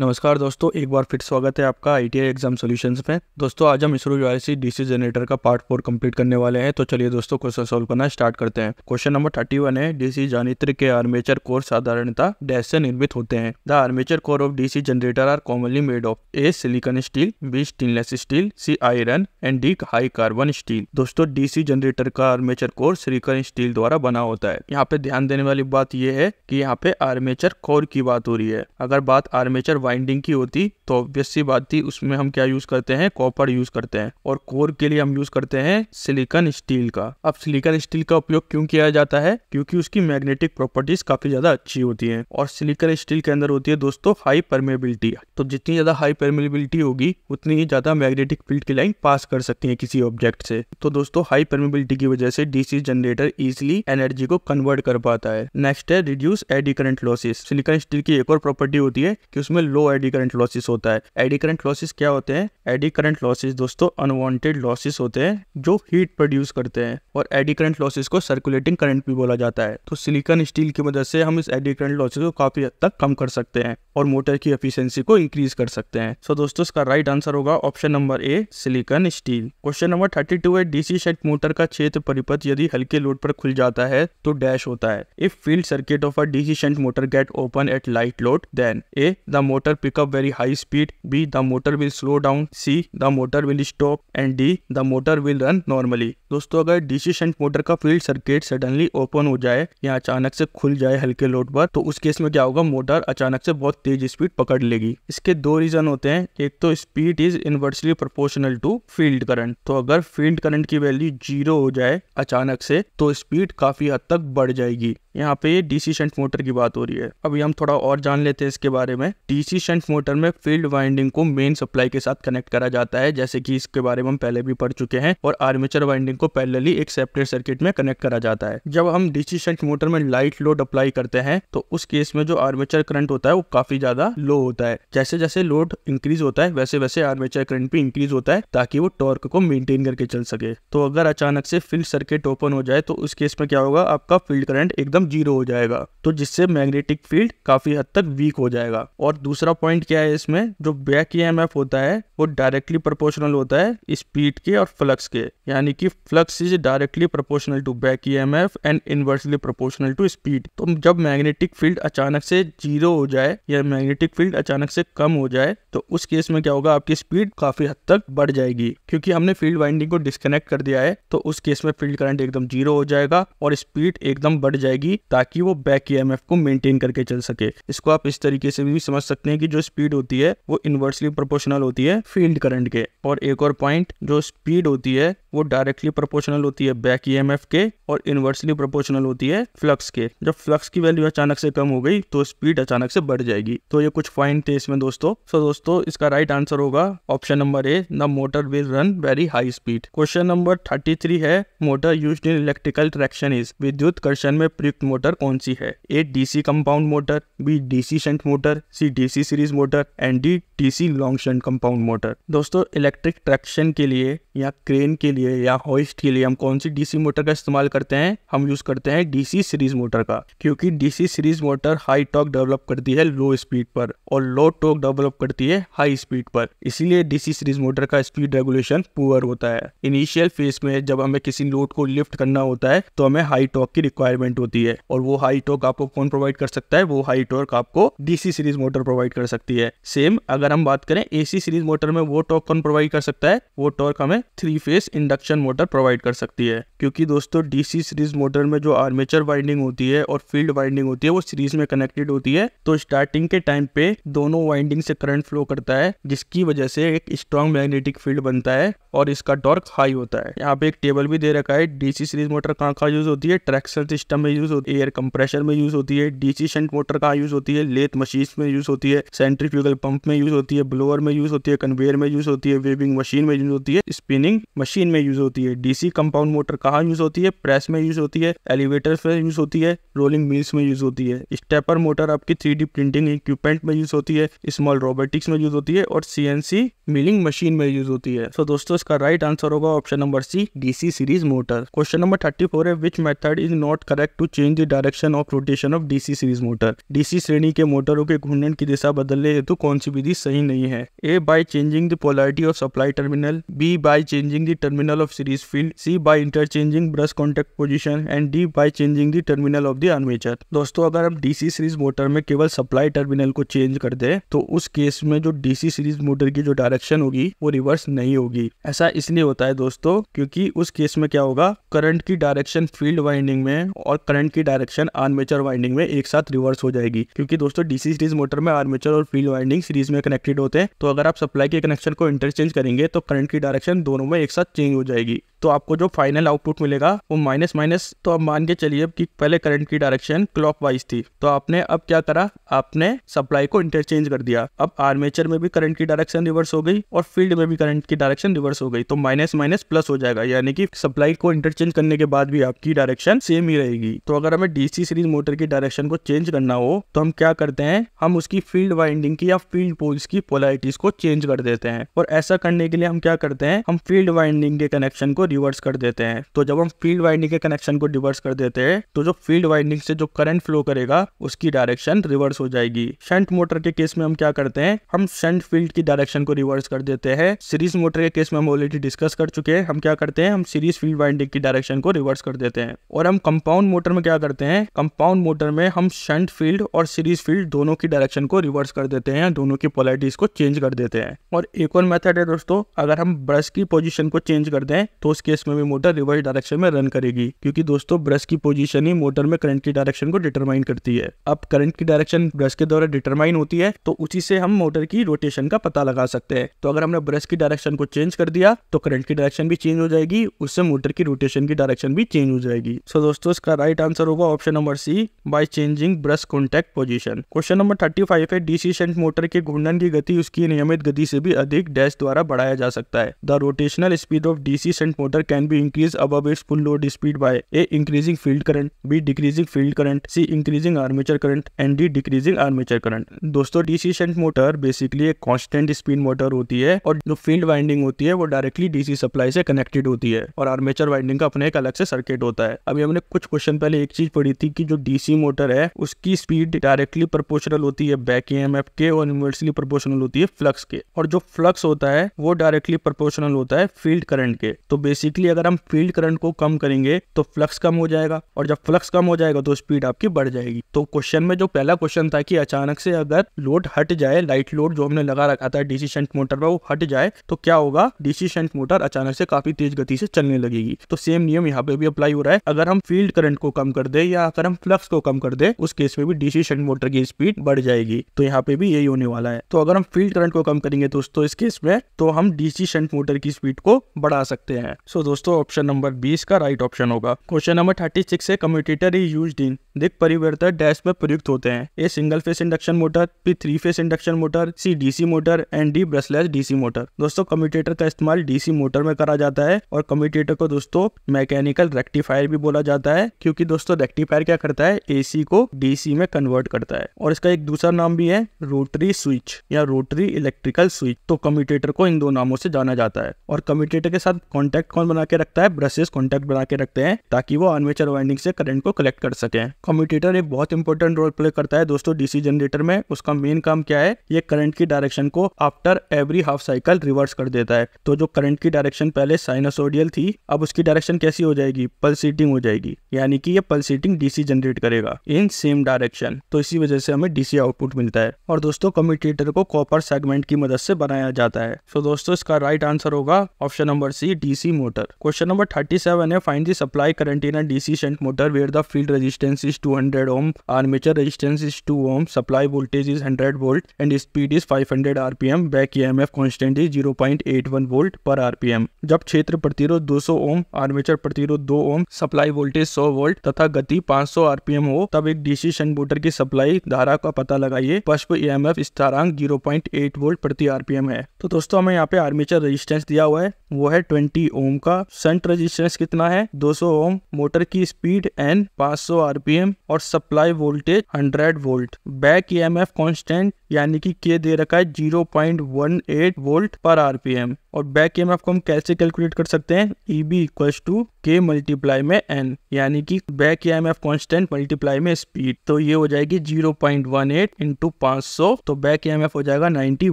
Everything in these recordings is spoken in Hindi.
नमस्कार दोस्तों एक बार फिर स्वागत है आपका आई एग्जाम सॉल्यूशंस में दोस्तों आज हम इसरो यूआईसी डीसी जनरेटर का पार्ट फोर कंप्लीट करने वाले हैं तो चलिए दोस्तों क्वेश्चन सॉल्व करना स्टार्ट करते हैं क्वेश्चन नंबर थर्टी वन है डीसी जानित्र के आर्मेचर कोर साधारणता डैश से निर्मित होते हैं the armature core of DC generator are commonly made of A silicon steel B stainless steel C iron and D high carbon steel दोस्तों डीसी जनरेटर का आर्मेचर कोर सिलिकन स्टील द्वारा बना होता है यहाँ पे ध्यान देने वाली बात यह है की यहाँ पे आर्मेचर कोर की बात हो रही है अगर बात आर्मेचर वाइंडिंग की होती तो ऑब्वियसली बात थी उसमें हम क्या यूज करते हैं कॉपर यूज करते हैं और कोर के लिए हम यूज करते हैं सिलिकन स्टील का अब सिलिकन स्टील का उपयोग क्यों किया जाता है क्योंकि उसकी मैग्नेटिक प्रॉपर्टीज काफी ज्यादा अच्छी होती है और सिलिकन स्टील के अंदर होती है दोस्तों हाई परमेबिलिटी तो जितनी ज्यादा हाई परमेबिलिटी होगी उतनी ही ज्यादा मैग्नेटिक फील्ड की लाइन पास कर सकती है किसी ऑब्जेक्ट से तो दोस्तों हाई परमेबिलिटी की वजह से डीसी जनरेटर इजिली एनर्जी को कन्वर्ट कर पाता है नेक्स्ट है reduce eddy current losses silicon steel की एक और प्रॉपर्टी होती है कि उसमें लो एडी करंट लॉसेस होता है एडी करंट लॉसेस क्या होते हैं एडी करंट लॉसेस दोस्तों अनवांटेड लॉसेस होते हैं जो हीट प्रोड्यूस करते हैं और एडी करंट लॉसेस को सर्कुलेटिंग करंट भी बोला जाता है तो सिलिकॉन स्टील की मदद से हम इस एडी करंट लॉसेस को काफी हद तक कम कर सकते हैं और मोटर की एफिशियंसी को इंक्रीज कर सकते हैं सो so, दोस्तों इसका राइट आंसर होगा option number A silicon steel question number thirty two है डीसी शेट मोटर का क्षेत्र परिपथ यदि हल्के लोड पर खुल जाता है तो डैश होता है if field circuit of a DC shunt motor get open at light load then A the motor motor pick up very high speed. B. The motor will slow down. C. The motor will stop. And D. The motor will run normally. दोस्तों अगर डीसी शंट मोटर का फील्ड सर्किट सडनली ओपन हो जाए या अचानक से खुल जाए हल्के लोड पर तो उस केस में क्या होगा मोटर अचानक से बहुत तेज स्पीड पकड़ लेगी इसके दो रीजन होते हैं एक तो speed is inversely proportional to field current तो अगर फील्ड करंट की वैल्यू जीरो हो जाए अचानक से तो स्पीड काफी हद तक बढ़ जाएगी यहाँ पे डीसी शंट मोटर की बात हो रही है अभी हम थोड़ा और जान लेते हैं इसके बारे में डीसी शंट मोटर में फील्ड वाइंडिंग को मेन सप्लाई के साथ कनेक्ट करा जाता है जैसे कि इसके बारे में हम पहले भी पढ़ चुके हैं और आर्मेचर वाइंडिंग को पैरेलली एक सेपरेट सर्किट में कनेक्ट करा जाता है जब हम डीसी शंट मोटर में लाइट लोड अप्लाई करते हैं तो उस केस में जो आर्मेचर करंट होता है वो काफी ज्यादा लो होता है जैसे जैसे लोड इंक्रीज होता है वैसे वैसे आर्मेचर करंट भी इंक्रीज होता है ताकि वो टॉर्क को मेंटेन करके चल सके तो अगर अचानक से फील्ड सर्किट ओपन हो जाए तो उस केस में क्या होगा आपका फील्ड करंट एकदम एकदम जीरो हो जाएगा तो जिससे मैग्नेटिक फील्ड काफी हद तक वीक हो जाएगा और दूसरा पॉइंट क्या है इसमें जो बैक ई होता है वो डायरेक्टली प्रोपोर्शनल होता है स्पीड के और फ्लक्स के यानी कि flux is directly proportional to back E and inversely proportional to speed तो जब मैग्नेटिक फील्ड अचानक से जीरो हो जाए या मैग्नेटिक फील्ड अचानक से कम हो जाए तो उस केस में क्या होगा आपकी स्पीड काफी हद तक बढ़ जाएगी क्योंकि हमने फील्ड वाइंडिंग को डिस्कनेक्ट कर दिया है तो उस केस में फील्ड करंट एकदम जीरो हो जाएगा और स्पीड एकदम बढ़ जाएगी जाएगी ताकि वो बैक ई को मेंटेन करके चल सके इसको आप इस तरीके से भी समझ सकते हैं कि जो स्पीड होती है वो इन्वर्सली प्रोपोर्शनल होती है फील्ड करंट के और एक और पॉइंट जो स्पीड होती है वो डायरेक्टली प्रोपोर्शनल होती है बैक ई के और इन्वर्सली प्रोपोर्शनल होती है फ्लक्स के जब फ्लक्स की वैल्यू अचानक से कम हो गई तो स्पीड अचानक से बढ़ जाएगी तो ये कुछ पॉइंट थे इसमें दोस्तों सो दोस्तों इसका राइट आंसर होगा option number A the motor will run very high speed question number thirty है motor use in electrical traction is विद्युत कर्षण में प्रयुक्त मोटर कौन सी है A DC compound motor B DC shunt motor C DC series motor and D DC long shunt compound motor दोस्तों इलेक्ट्रिक ट्रैक्शन के लिए या क्रेन के लिए या हॉइस्ट के लिए हम कौन सी डीसी मोटर का इस्तेमाल करते हैं हम यूज करते हैं डीसी सीरीज मोटर का क्योंकि DC series motor high torque develop करती है लो स्पीड पर और लो टॉक डेवलप करती है हाई स्पीड पर इसीलिए डीसी सीरीज मोटर का स्पीड रेगुलेशन पुअर होता है इनिशियल फेज में जब हमें किसी लोड को लिफ्ट करना होता है तो हमें हाई टॉक की रिक्वायरमेंट होती है है और वो हाई टॉर्क आपको कौन प्रोवाइड कर सकता है वो हाई टॉर्क आपको डीसी सीरीज मोटर प्रोवाइड कर सकती है सेम अगर हम बात करें एसी सीरीज मोटर में वो टॉर्क कौन प्रोवाइड कर सकता है वो टॉर्क हमें three phase induction motor provide कर सकती है क्योंकि दोस्तों डीसी सीरीज मोटर में जो आर्मेचर वाइंडिंग होती है और फील्ड वाइंडिंग होती है वो सीरीज में कनेक्टेड होती है तो स्टार्टिंग के टाइम पे दोनों वाइंडिंग से करंट फ्लो करता है जिसकी वजह से एक स्ट्रॉन्ग मैग्नेटिक फील्ड बनता है और इसका टॉर्क हाई होता है यहाँ पे एक टेबल भी दे रखा है डीसी सीरीज मोटर कहाँ कहाँ यूज होती है ट्रैक्शन सिस्टम में यूज होती एयर कंप्रेशर में यूज होती है डीसी शंट मोटर कहाँ यूज होती है लेथ मशीन में यूज होती है सेंट्रीफ्यूगल पंप में यूज होती है ब्लोअर में यूज होती है कन्वेयर में यूज होती है वेविंग मशीन में यूज होती है स्पिनिंग मशीन में यूज होती है डीसी कंपाउंड मोटर कहाँ यूज होती है प्रेस में यूज होती है एलिवेटर में यूज होती है रोलिंग मिल्स में यूज होती है स्टेपर मोटर आपकी थ्री प्रिंटिंग इक्विपमेंट में यूज होती है स्मॉल रोबोटिक्स में यूज होती है और सीएनसी मिलिंग मशीन में यूज होती है सो so, दोस्तों इसका राइट आंसर होगा option number C DC series motor question number thirty four है which method is not correct to change change the direction of rotation of DC series motor DC श्रेणी के मोटरों के घूर्णन की दिशा बदलने हेतु कौन सी विधि सही नहीं है A by changing the polarity of supply terminal B by changing the terminal of series field C by interchanging brush contact position and D by changing the terminal of the armature दोस्तों अगर हम डीसी सीरीज मोटर में केवल सप्लाई टर्मिनल को चेंज कर दे तो उस केस में जो डीसी सीरीज मोटर की जो डायरेक्शन होगी वो रिवर्स नहीं होगी ऐसा इसलिए होता है दोस्तों क्योंकि उस केस में क्या होगा करंट की डायरेक्शन फील्ड वाइंडिंग में और करंट की डायरेक्शन आर्मेचर वाइंडिंग में एक साथ रिवर्स हो जाएगी क्योंकि दोस्तों डीसी सीरीज मोटर में आर्मेचर और फील्ड वाइंडिंग सीरीज में कनेक्टेड होते हैं तो अगर आप सप्लाई के कनेक्शन को इंटरचेंज करेंगे तो करंट की डायरेक्शन दोनों में एक साथ चेंज हो जाएगी तो आपको जो फाइनल आउटपुट मिलेगा वो माइनस माइनस तो आप मान के चलिए कि पहले करंट की डायरेक्शन क्लॉकवाइज थी तो आपने अब क्या करा आपने सप्लाई को इंटरचेंज कर दिया अब आर्मेचर में भी करंट की डायरेक्शन रिवर्स हो गई और फील्ड में भी करंट की डायरेक्शन रिवर्स हो गई तो माइनस माइनस प्लस हो जाएगा यानी कि सप्लाई को इंटरचेंज करने के बाद भी आपकी डायरेक्शन सेम ही रहेगी तो अगर हमें डीसी सीरीज मोटर की डायरेक्शन को चेंज करना हो तो हम क्या करते हैं हम उसकी फील्ड वाइंडिंग की या फील्ड पोल्स की पोलाइटीज को चेंज कर देते हैं और ऐसा करने के लिए हम क्या करते हैं हम फील्ड वाइंडिंग के कनेक्शन को रिवर्स कर देते हैं तो जब हम फील्ड वाइंडिंग के कनेक्शन को रिवर्स कर देते हैं तो जो फील्ड वाइंडिंग से जो करंट फ्लो करेगा उसकी डायरेक्शन रिवर्स हो जाएगी शंट मोटर के केस में हम क्या करते हैं हम शंट फील्ड की डायरेक्शन को रिवर्स कर देते हैं सीरीज मोटर के केस में हम ऑलरेडी डिस्कस कर चुके हैं हम क्या करते हैं हम सीरीज फील्ड वाइंडिंग की डायरेक्शन को रिवर्स कर देते हैं और हम कंपाउंड मोटर में क्या क्या करते हैं कंपाउंड मोटर में हम शंट फील्ड और सीरीज फील्ड दोनों की डायरेक्शन को रिवर्स कर देते हैं दोनों की पोलैरिटीज को चेंज कर देते हैं और एक और मेथड है दोस्तों अगर हम ब्रश की पोजीशन को चेंज कर दें तो उस केस में भी मोटर रिवर्स डायरेक्शन में रन करेगी क्योंकि दोस्तों ब्रश की पोजिशन ही मोटर में करंट की डायरेक्शन को डिटरमाइन करती है अब करंट की डायरेक्शन ब्रश के द्वारा डिटरमाइन होती है तो उसी से हम मोटर की रोटेशन का पता लगा सकते हैं तो अगर हमने ब्रश की डायरेक्शन को चेंज कर दिया तो करंट की डायरेक्शन भी चेंज हो जाएगी उससे मोटर की रोटेशन की डायरेक्शन भी चेंज हो जाएगी सो so, दोस्तों इसका राइट आंसर आंसर होगा option number C by changing brush contact position question number thirty five है डीसी डीसीसेंट मोटर के घूर्णन की गति उसकी नियमित गति से भी अधिक डैश द्वारा बढ़ाया जा सकता है the rotational speed of DC shunt motor can be increase above its full load speed by A increasing field current B decreasing field current C increasing armature current and D decreasing armature current दोस्तों डीसी डीसीसेंट मोटर बेसिकली एक कॉन्स्टेंट स्पीड मोटर होती है और जो फील्ड वाइंडिंग होती है वो डायरेक्टली डीसी सप्लाई से कनेक्टेड होती है और आर्मेचर वाइंडिंग का अपने एक अलग से सर्किट होता है अभी हमने कुछ क्वेश्चन पहले एक चीज पड़ी थी कि जो डीसी मोटर है उसकी स्पीड डायरेक्टली प्रोपोर्शनल होती है बैक ईएमएफ के और इन्वर्सली प्रोपोर्शनल होती है फ्लक्स के और जो फ्लक्स होता है वो डायरेक्टली प्रपोर्शनल होता है फील्ड करंट के तो बेसिकली अगर हम फील्ड करंट को कम करेंगे तो फ्लक्स कम हो जाएगा और जब फ्लक्स कम हो जाएगा तो स्पीड आपकी बढ़ जाएगी तो क्वेश्चन में जो पहला क्वेश्चन था कि अचानक से अगर लोड हट जाए लाइट लोड जो हमने लगा रखा था डीसी शंट मोटर पर वो हट जाए तो क्या होगा डीसी शंट मोटर अचानक से काफी तेज गति से चलने लगेगी तो सेम नियम यहाँ पे भी अप्लाई हो रहा है अगर हम फील्ड करंट को कम कर कर दे या अगर हम फ्लक्स को कम कर दे उस केस में भी डीसी शंट मोटर की स्पीड बढ़ जाएगी तो यहाँ पे भी यही होने वाला है तो अगर हम फील्ड करंट को कम करेंगे दोस्तों इस केस में तो हम डीसी शंट मोटर की स्पीड को बढ़ा सकते हैं सो so, दोस्तों ऑप्शन नंबर बीस का राइट ऑप्शन होगा क्वेश्चन नंबर थर्टी सिक्स है कम्यूटेटर इज यूज इन दिख परिवर्तन डैश में प्रयुक्त होते हैं A single phase induction motor B three phase induction motor C DC motor and D brushless DC motor दोस्तों कम्यूटेटर का इस्तेमाल डीसी मोटर में करा जाता है और कम्यूटेटर को दोस्तों मैकेनिकल रेक्टिफायर भी बोला जाता है क्योंकि दोस्तों तो रेक्टिफायर क्या करता है एसी को डीसी में कन्वर्ट करता है और इसका एक दूसरा नाम भी है रोटरी स्विच या रोटरी इलेक्ट्रिकल स्विच तो कम्यूटेटर को इन दो नामों से जाना जाता है और कम्यूटेटर के साथ कॉन्टेक्ट कौन बना के रखता है ब्रशेस कॉन्टेक्ट बना के रखते हैं ताकि वो आर्मेचर वाइंडिंग से करंट को कलेक्ट कर सके कम्यूटेटर एक बहुत इंपॉर्टेंट रोल प्ले करता है दोस्तों डीसी जनरेटर में उसका मेन काम क्या है ये करंट की डायरेक्शन को after every half cycle reverse कर देता है तो जो करंट की डायरेक्शन पहले साइनसोडियल थी अब उसकी डायरेक्शन कैसी हो जाएगी पल्सिटिंग हो जाएगी यानी कि ये पल्सिटिंग डीसी जनरेट करेगा इन सेम डायरेक्शन तो इसी वजह से हमें डीसी आउटपुट मिलता है और दोस्तों कम्यूटेटर को कॉपर सेगमेंट की मदद से बनाया जाता है सो तो so, दोस्तों इसका राइट आंसर होगा option number C DC motor question number thirty seven है find the supply current in DC shunt motor where the field resistance is two hundred ohm armature resistance is two ohm supply voltage is hundred volt and speed is five hundred RPM back E M F constant is zero point eight one volt per RPM जब क्षेत्र प्रतिरोध दो सौ ओम आर्मेचर प्रतिरोध दो ओम सप्लाई वोल्टेज सौ वोल्ट तथा का गति 500 आरपीएम हो तब एक डीसी शंट मोटर की सप्लाई धारा का पता लगाइए पश्प ई एम ईएमएफ स्थिरांक 0.8 वोल्ट प्रति आरपीएम है तो दोस्तों हमें यहाँ पे आर्मेचर रेजिस्टेंस दिया हुआ है वो है ट्वेंटी ओम का शंट रेजिस्टेंस कितना है दो ओम मोटर की स्पीड एन 500 आरपीएम और supply voltage hundred volt back E EMF constant यानी कि के दे रखा है zero point one eight volt per RPM और बैक केएमएफ को हम कैसे कैलकुलेट कर सकते हैं E B equals to K multiply में एन यानी कि बैक एफ कांस्टेंट मल्टीप्लाई में स्पीड तो ये हो जाएगी zero point one eight into पांच सौ तो बैक एफ हो जाएगा 90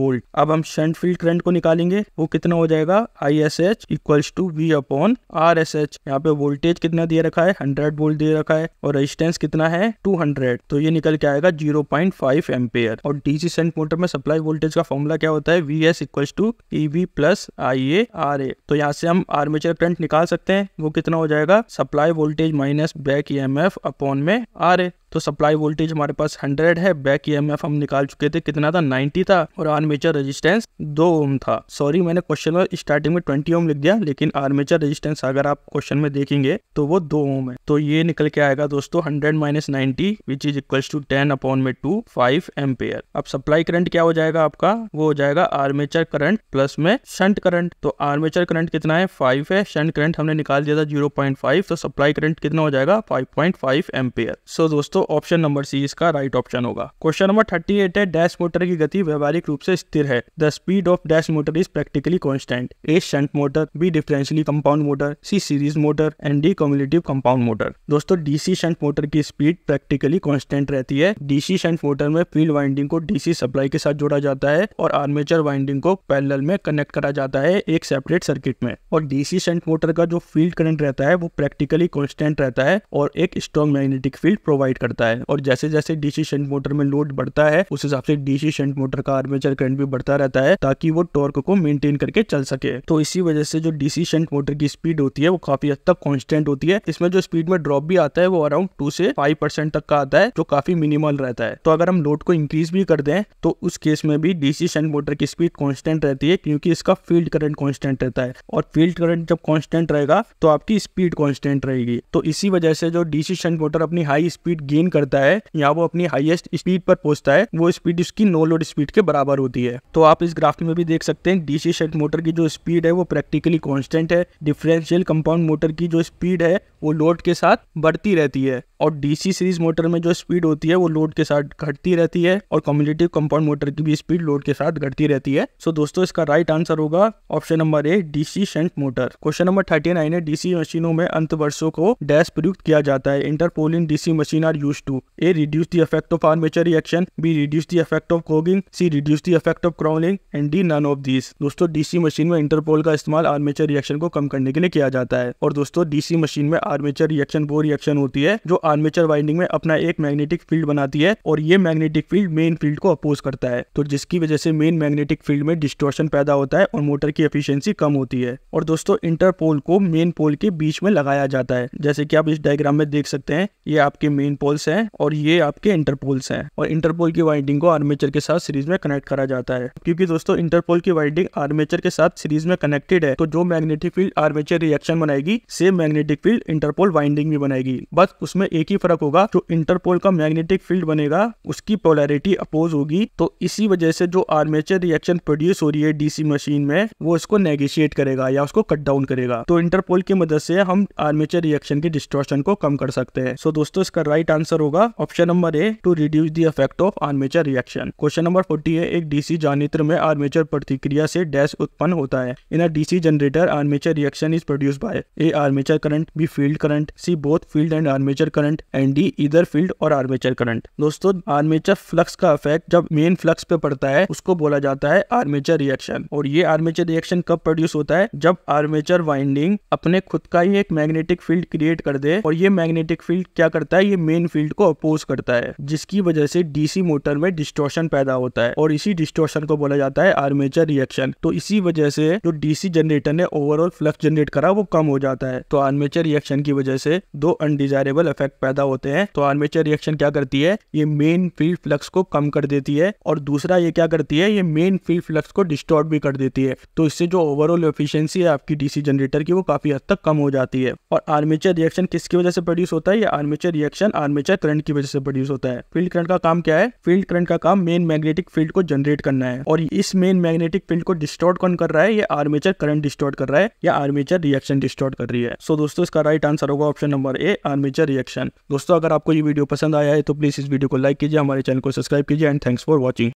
वोल्ट अब हम शंट फील्ड करंट को निकालेंगे वो कितना हो जाएगा I S H equals to V upon R S H यहाँ पे वोल्टेज कितना दे रखा है हंड्रेड वोल्ट दे रखा है और रजिस्टेंस कितना है टू हंड्रेड तो ये निकल के आएगा जीरो पॉइंट फाइव एम्पेयर और डीसी डीसी सेंट मोटर में सप्लाई वोल्टेज का फॉर्मूला क्या होता है V S equal to E B plus I A R A तो यहाँ से हम आर्मेचर करंट निकाल सकते हैं वो कितना हो जाएगा supply voltage minus back E M F upon में आर ए तो सप्लाई वोल्टेज हमारे पास 100 है बैक ई हम निकाल चुके थे कितना था 90 था और आर्मेचर रेजिस्टेंस दो ओम था सॉरी मैंने क्वेश्चन में स्टार्टिंग में 20 ओम लिख दिया लेकिन आर्मेचर रेजिस्टेंस अगर आप क्वेश्चन में देखेंगे तो वो दो ओम है तो ये निकल के आएगा दोस्तों hundred minus ninety which is equal to ten upon में टू फाइव एम्पेयर अब सप्लाई करंट क्या हो जाएगा आपका वो हो जाएगा आर्मेचर करंट प्लस में शंट करंट तो आर्मेचर करंट कितना है फाइव है शंट करंट हमने निकाल दिया था जीरो पॉइंट फाइव तो सप्लाई करंट कितना हो जाएगा फाइव पॉइंट फाइव सो दोस्तों ऑप्शन नंबर सी इसका राइट ऑप्शन होगा क्वेश्चन नंबर थर्टी एट है डैश मोटर की गति व्यवहारिक रूप से स्थिर है the speed of dash motor is practically constant A shunt motor B differentially compound motor C series motor and D cumulative compound motor दोस्तों डीसी शंट मोटर की स्पीड प्रैक्टिकली कॉन्स्टेंट रहती है डीसी शंट मोटर में फील्ड वाइंडिंग को डीसी सप्लाई के साथ जोड़ा जाता है और आर्मेचर वाइंडिंग को पैरेलल में कनेक्ट करा जाता है एक सेपरेट सर्किट में और डीसी शंट मोटर का जो फील्ड करंट रहता है वो प्रैक्टिकली कॉन्स्टेंट रहता है और एक स्ट्रॉन्ग मैग्नेटिक फील्ड प्रोवाइड करता है बढ़ता है और जैसे जैसे डीसी शंट मोटर में लोड बढ़ता है उस हिसाब से डीसी शंट मोटर का आर्मेचर करंट भी बढ़ता रहता है ताकि वो टॉर्क को मेंटेन करके चल सके तो इसी वजह से जो डीसी शंट मोटर की स्पीड होती है वो काफी हद तक कॉन्स्टेंट होती है इसमें जो स्पीड में ड्रॉप भी आता है वो अराउंड टू से फाइव तक का आता है जो काफी मिनिमल रहता है तो अगर हम लोड को इंक्रीज भी कर दें तो उस केस में भी डीसी शंट मोटर की स्पीड कॉन्स्टेंट रहती है क्योंकि इसका फील्ड करंट कॉन्स्टेंट रहता है और फील्ड करंट जब कॉन्स्टेंट रहेगा तो आपकी स्पीड कॉन्स्टेंट रहेगी तो इसी वजह से जो डीसी शंट मोटर अपनी हाई स्पीड गेन गेन करता है या वो अपनी हाईएस्ट स्पीड पर पहुंचता है वो स्पीड उसकी नो लोड स्पीड के बराबर होती है तो आप इस ग्राफ में भी देख सकते हैं डीसी शंट मोटर की जो स्पीड है वो प्रैक्टिकली कॉन्स्टेंट है डिफरेंशियल कंपाउंड मोटर की जो स्पीड है वो लोड के साथ बढ़ती रहती है और डीसी सीरीज मोटर में जो स्पीड होती है वो लोड के साथ घटती रहती है और कम्युनिटिव कंपाउंड मोटर की भी स्पीड लोड के साथ घटती रहती है सो so, दोस्तों इसका राइट आंसर होगा option number A DC shunt motor question number thirty nine है डीसी मशीनों में अंत वर्षो को डैश प्रयुक्त किया जाता है interpoles in DC machine are use reduced to A. Reduce the effect of armature reaction B. Reduce the effect of cogging C. Reduce the effect of crawling and D. None of these दोस्तों डीसी मशीन में इंटरपोल का इस्तेमाल आर्मेचर रिएक्शन को कम करने के लिए किया जाता है और दोस्तों डीसी मशीन में आर्मेचर रिएक्शन वो रिएक्शन होती है जो आर्मेचर वाइंडिंग में अपना एक मैग्नेटिक फील्ड बनाती है और ये मैग्नेटिक फील्ड मेन फील्ड को अपोज करता है तो जिसकी वजह से मेन मैग्नेटिक फील्ड में डिस्टोर्शन पैदा होता है और मोटर की एफिशियंसी कम होती है और दोस्तों इंटरपोल को मेन पोल के बीच में लगाया जाता है जैसे कि आप इस डायग्राम में देख सकते हैं ये आपके मेन पोल पोल्स हैं और ये आपके इंटरपोल्स हैं और इंटरपोल की वाइंडिंग को आर्मेचर के साथ सीरीज में कनेक्ट करा जाता है क्योंकि दोस्तों इंटरपोल की वाइंडिंग आर्मेचर के साथ सीरीज में कनेक्टेड है तो जो मैग्नेटिक फील्ड आर्मेचर रिएक्शन बनाएगी same magnetic field interpole winding भी बनाएगी बस उसमें एक ही फर्क होगा जो इंटरपोल का मैग्नेटिक फील्ड बनेगा उसकी पोलैरिटी अपोज होगी तो इसी वजह से जो आर्मेचर रिएक्शन प्रोड्यूस हो रही है डीसी मशीन में वो इसको नेगोशिएट करेगा या उसको कट डाउन करेगा तो इंटरपोल की मदद से हम आर्मेचर रिएक्शन के डिस्टोर्शन को कम कर सकते हैं सो so, दोस्तों इसका राइट आंसर आंसर होगा option number A to reduce the effect of armature reaction question number forty है एक डीसी जानित्र में आर्मेचर प्रतिक्रिया से डैश उत्पन्न होता है in a DC generator armature reaction is produce by A armature current B field current C both field and armature current and D either field और आर्मेचर करंट दोस्तों आर्मेचर फ्लक्स का इफेक्ट जब मेन फ्लक्स पे पड़ता है उसको बोला जाता है आर्मेचर रिएक्शन और ये आर्मेचर रिएक्शन कब प्रोड्यूस होता है जब आर्मेचर वाइंडिंग अपने खुद का ही एक मैग्नेटिक फील्ड क्रिएट कर दे और ये मैग्नेटिक फील्ड क्या करता है ये मेन फील्ड को अपोज करता है जिसकी वजह से डीसी मोटर में डिस्टोर्शन पैदा होता है और इसी डिस्टोर्शन को बोला जाता है आर्मेचर रिएक्शन तो इसी वजह से जो डीसी जनरेटर ने ओवरऑल फ्लक्स जनरेट करा वो कम हो जाता है तो आर्मेचर रिएक्शन की वजह से दो अनडिजायरेबल इफेक्ट पैदा होते हैं तो आर्मेचर रिएक्शन क्या करती है ये मेन फील्ड फ्लक्स को कम कर देती है और दूसरा ये क्या करती है ये मेन फील्ड फ्लक्स को डिस्टॉर्ट भी कर देती है तो इससे जो ओवरऑल एफिशिएंसी है आपकी डीसी जनरेटर की वो काफी हद तक कम हो जाती है और आर्मेचर रिएक्शन किसकी वजह से प्रोड्यूस होता है ये armature reaction armature temperature current की वजह से प्रोड्यूस होता है फील्ड करंट का काम क्या है फील्ड करंट का काम मेन मैग्नेटिक फील्ड को जनरेट करना है और इस मेन मैग्नेटिक फील्ड को डिस्टोर्ट कौन कर रहा है या आर्मेचर करंट डिस्टोर्ट कर रहा है या आर्मेचर रिएक्शन डिस्टोर्ट कर रही है सो so, दोस्तों इसका राइट आंसर होगा option number A armature reaction दोस्तों अगर आपको ये वीडियो पसंद आया है तो प्लीज इस वीडियो को लाइक कीजिए हमारे चैनल को सब्सक्राइब कीजिए एंड थैंक्स फॉर वॉचिंग